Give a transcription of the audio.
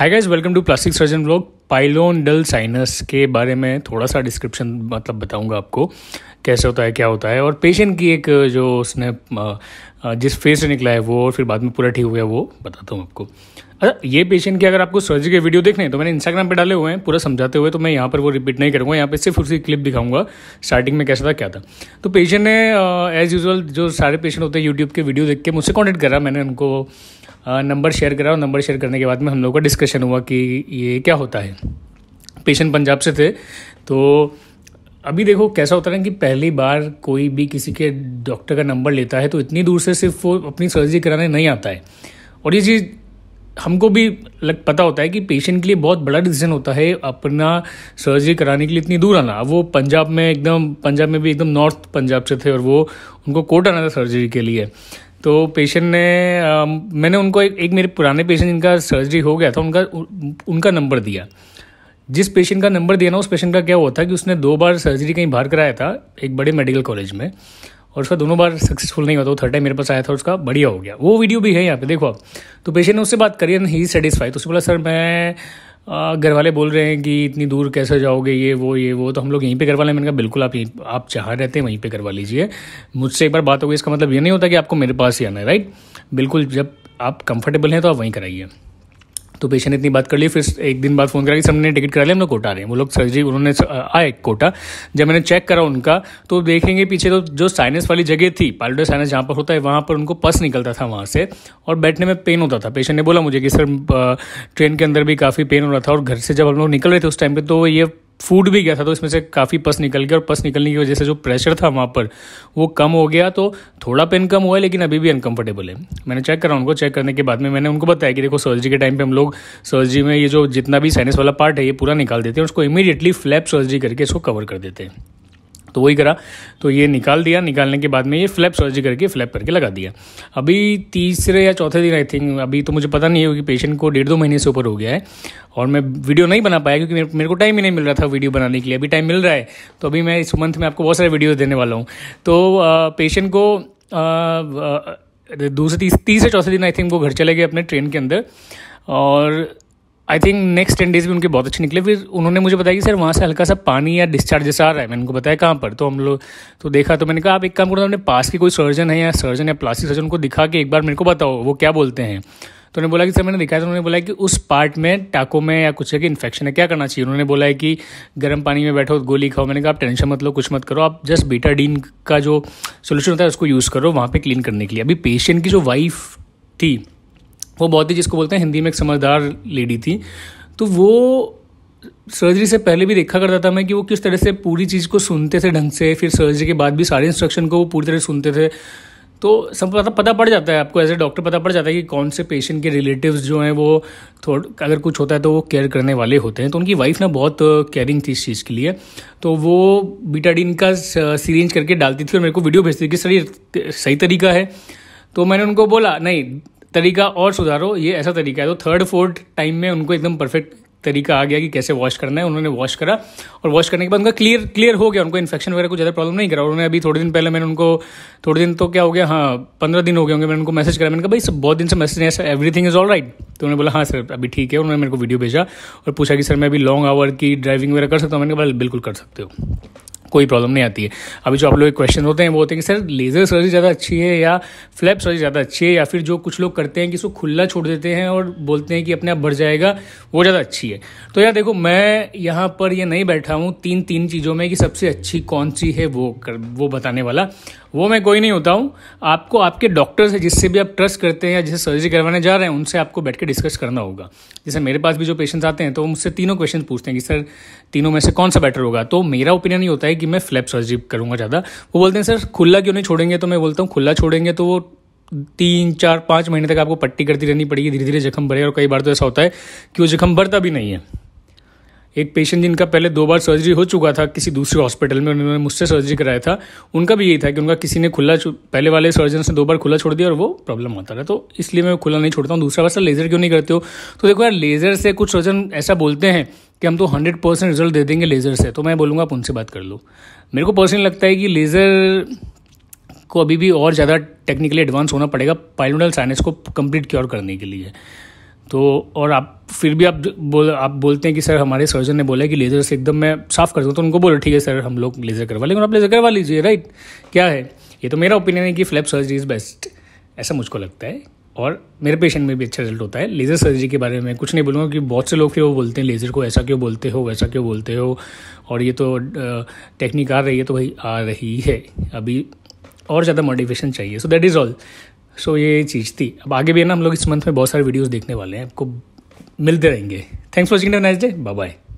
hi guys welcome to plastic surgeon blog pilonidal sinus के बारे में थोड़ा सा डिस्क्रिप्शन मतलब बताऊंगा आपको कैसे होता है क्या होता है और पेशेंट की एक जो उसने जिस फेस से निकला है वो और फिर बाद में पूरा ठीक हो गया वो बताता हूँ आपको अच्छा ये पेशेंट की अगर आपको सर्जरी के वीडियो देखने हैं तो मैंने इंस्टाग्राम पर डाले हुए हैं पूरा समझाते हुए तो मैं यहाँ पर वो रिपीट नहीं करूँगा यहाँ पर सिर्फ उसकी क्लिप दिखाऊंगा स्टार्टिंग में कैसा था क्या था तो पेशेंट ने एज़ यूजल जो सारे पेशेंट होते हैं यूट्यूब के वीडियो देख के मुझसे कॉन्टेक्ट करा मैंने उनको नंबर शेयर करा और नंबर शेयर करने के बाद में हम लोग का डिस्कशन हुआ कि ये क्या होता है पेशेंट पंजाब से थे तो अभी देखो कैसा होता है कि पहली बार कोई भी किसी के डॉक्टर का नंबर लेता है तो इतनी दूर से सिर्फ वो अपनी सर्जरी कराने नहीं आता है और ये चीज़ हमको भी लग पता होता है कि पेशेंट के लिए बहुत बड़ा डिसीजन होता है अपना सर्जरी कराने के लिए इतनी दूर आना वो पंजाब में एकदम पंजाब में भी एकदम नॉर्थ पंजाब से थे और वो उनको कोर्ट आना था सर्जरी के लिए तो पेशेंट ने आ, मैंने उनको एक, एक मेरे पुराने पेशेंट जिनका सर्जरी हो गया था उनका उनका नंबर दिया जिस पेशेंट का नंबर दिया ना उस पेशेंट का क्या हुआ था कि उसने दो बार सर्जरी कहीं बाहर कराया था एक बड़े मेडिकल कॉलेज में और उसका दोनों बार सक्सेसफुल नहीं हुआ था वो थर्ड टाइम मेरे पास आया था उसका बढ़िया हो गया वो वीडियो भी है यहाँ पे देखो आप तो पेशेंट ने उससे बात करी एंड ही सेटिस्फाई तो उसने बोला सर मैं घर वाले बोल रहे हैं कि इतनी दूर कैसे जाओगे ये वो ये वो तो हम लोग यहीं पे करवा लें मैंने कहा बिल्कुल आप यहीं आप जहाँ रहते हैं वहीं पे करवा लीजिए मुझसे एक बार बात हो गई इसका मतलब ये नहीं होता कि आपको मेरे पास ही आना है राइट बिल्कुल जब आप कंफर्टेबल हैं तो आप वहीं कराइए तो पेशेंट ने इतनी बात कर ली फिर एक दिन बाद फ़ोन करा कि सर ने टिकट करा लिया हम लोग कोटा रहे हैं वो लोग सर्जरी उन्होंने आए कोटा जब मैंने चेक करा उनका तो देखेंगे पीछे तो जो साइनस वाली जगह थी पालडो साइनस जहाँ पर होता है वहाँ पर उनको पस निकलता था वहाँ से और बैठने में पेन होता था पेशेंट ने बोला मुझे कि सर ट्रेन के अंदर भी काफ़ी पेन हो रहा था और घर से जब हम लोग निकल रहे थे उस टाइम पर तो ये फूड भी गया था तो इसमें से काफ़ी पस निकल गया और पस निकलने की वजह से जो प्रेशर था वहाँ पर वो कम हो गया तो थोड़ा पेन कम हुआ है लेकिन अभी भी अनकंफर्टेबल है मैंने चेक करा उनको चेक करने के बाद में मैंने उनको बताया कि देखो सर्जरी के टाइम पे हम लोग सर्जरी में ये जो जितना भी साइनस वाला पार्ट है ये पूरा निकाल देते हैं उसको इमीडिएटली फ्लैप सर्जरी करके इसको कवर कर देते हैं तो वही करा तो ये निकाल दिया निकालने के बाद में ये फ्लैप सर्जरी करके फ्लैप करके लगा दिया अभी तीसरे या चौथे दिन आई थिंक अभी तो मुझे पता नहीं है कि पेशेंट को डेढ़ दो महीने से ऊपर हो गया है और मैं वीडियो नहीं बना पाया क्योंकि मेरे को टाइम ही नहीं मिल रहा था वीडियो बनाने के लिए अभी टाइम मिल रहा है तो अभी मैं इस मंथ में आपको बहुत सारे वीडियो देने वाला हूँ तो पेशेंट को दूसरे तीसरे चौथे दिन आई थिंक वो घर चले गए अपने ट्रेन के अंदर और I think next ten days भी उनके बहुत अच्छे निकले फिर उन्होंने मुझे बताया कि सर वहाँ से हल्का सा पानी या डिस्चार्ज जैसा आ रहा है मैंने उनको बताया कहाँ पर तो हम लोग तो देखा तो मैंने कहा आप एक काम करो अपने पास के कोई सर्जन है या सर्जन या प्लास्टिक सर्जन को दिखा के एक बार मेरे को बताओ वो क्या बोलते हैं तो उन्होंने बोला कि सर मैंने दिखाया तो उन्होंने बोला कि उस पार्ट में टाको में या कुछ है कि इन्फेक्शन है क्या करना चाहिए उन्होंने बोला है कि गर्म पानी में बैठो गोली खाओ मैंने कहा आप टेंशन मत लो कुछ मत करो आप जस्ट डीन का जो सोल्यूशन होता है उसको यूज़ करो वहाँ पर क्लीन करने के लिए अभी पेशेंट की जो वाइफ थी वो बहुत ही जिसको बोलते हैं हिंदी में एक समझदार लेडी थी तो वो सर्जरी से पहले भी देखा करता था मैं कि वो किस तरह से पूरी चीज़ को सुनते थे ढंग से फिर सर्जरी के बाद भी सारे इंस्ट्रक्शन को वो पूरी तरह सुनते थे तो सब पता पता पड़ जाता है आपको एज ए डॉक्टर पता पड़ जाता है कि कौन से पेशेंट के रिलेटिव्स जो हैं वो थोड़ा अगर कुछ होता है तो वो केयर करने वाले होते हैं तो उनकी वाइफ ना बहुत केयरिंग थी इस चीज़ के लिए तो वो बीटाडीन का सीरेंज करके डालती थी और मेरे को वीडियो भेजती थी कि सर ये सही तरीका है तो मैंने उनको बोला नहीं तरीका और सुधारो ये ऐसा तरीका है तो थर्ड फोर्थ टाइम में उनको एकदम परफेक्ट तरीका आ गया कि कैसे वॉश करना है उन्होंने वॉश करा और वॉश करने के बाद उनका क्लियर क्लियर हो गया उनको इन्फेक्शन वगैरह कुछ ज़्यादा प्रॉब्लम नहीं करा उन्होंने अभी थोड़े दिन पहले मैंने उनको थोड़े दिन तो क्या हो गया हाँ पंद्रह दिन हो गए होंगे मैंने उनको मैसेज करा मैंने कहा भाई सब बहुत दिन से मैसेज नहीं sir everything is all right तो उन्होंने बोला हाँ सर अभी ठीक है उन्होंने मेरे को वीडियो भेजा और पूछा कि सर मैं अभी लॉन्ग आवर की ड्राइविंग वगैरह कर सकता हूँ मैंने कहा बिल्कुल कर सकते हो कोई प्रॉब्लम नहीं आती है अभी जो आप लोग क्वेश्चन होते हैं वो होते हैं कि सर लेज़र सर्जरी ज़्यादा अच्छी है या फ्लैप सर्जरी ज़्यादा अच्छी है या फिर जो कुछ लोग करते हैं कि उसको खुला छोड़ देते हैं और बोलते हैं कि अपने आप भर जाएगा वो ज़्यादा अच्छी है तो यार देखो मैं यहाँ पर ये यह नहीं बैठा हूँ तीन तीन चीज़ों में कि सबसे अच्छी कौन सी है वो कर वो बताने वाला वो मैं कोई नहीं होता हूँ आपको आपके डॉक्टर से जिससे भी आप ट्रस्ट करते हैं या जिससे सर्जरी करवाने जा रहे हैं उनसे आपको बैठ के डिस्कस करना होगा जैसे मेरे पास भी जो पेशेंट्स आते हैं तो मुझसे तीनों क्वेश्चन पूछते हैं कि सर तीनों में से कौन सा बेटर होगा तो मेरा ओपिनियन ही होता है कि मैं फ्लैप सर्जरी करूँगा ज़्यादा वो बोलते हैं सर खुला क्यों नहीं छोड़ेंगे तो मैं बोलता हूँ खुला छोड़ेंगे तो वो तीन चार पाँच महीने तक आपको पट्टी करती रहनी पड़ेगी धीरे धीरे जख्म भरेगा और कई बार तो ऐसा होता है कि वो जख्म भरता भी नहीं है एक पेशेंट जिनका पहले दो बार सर्जरी हो चुका था किसी दूसरे हॉस्पिटल में उन्होंने मुझसे सर्जरी कराया था उनका भी यही था कि उनका किसी ने खुला पहले वाले सर्जन से दो बार खुला छोड़ दिया और वो प्रॉब्लम होता रहा तो इसलिए मैं खुला नहीं छोड़ता हूँ दूसरा बार लेज़र क्यों नहीं करते हो तो देखो यार लेज़र से कुछ सर्जन ऐसा बोलते हैं कि हम तो हंड्रेड परसेंट रिजल्ट दे देंगे लेज़र से तो मैं बोलूँगा आप उनसे बात कर लो मेरे को पर्सनली लगता है कि लेज़र को अभी भी और ज़्यादा टेक्निकली एडवांस होना पड़ेगा पाइलोडल साइनस को कंप्लीट क्योर करने के लिए तो और आप फिर भी आप बोल आप बोलते हैं कि सर हमारे सर्जन ने बोला कि लेज़र से एकदम मैं साफ़ कर दूँ तो उनको बोलो ठीक है सर हम लोग लेज़र करवा लेकिन आप लेज़र करवा लीजिए राइट क्या है ये तो मेरा ओपिनियन है कि फ्लैप सर्जरी इज़ बेस्ट ऐसा मुझको लगता है और मेरे पेशेंट में भी अच्छा रिजल्ट होता है लेज़र सर्जरी के बारे में कुछ नहीं बोलूँगा क्योंकि बहुत से लोग फिर वो बोलते हैं लेज़र को ऐसा क्यों बोलते हो वैसा क्यों बोलते हो और ये तो टेक्निक आ रही है तो भाई आ रही है अभी और ज़्यादा मोटिवेशन चाहिए so that is all so ये चीज़ थी अब आगे भी है ना हम लोग इस मंथ में बहुत सारे वीडियोज़ देखने वाले हैं आपको मिलते रहेंगे thanks for watching nice day bye bye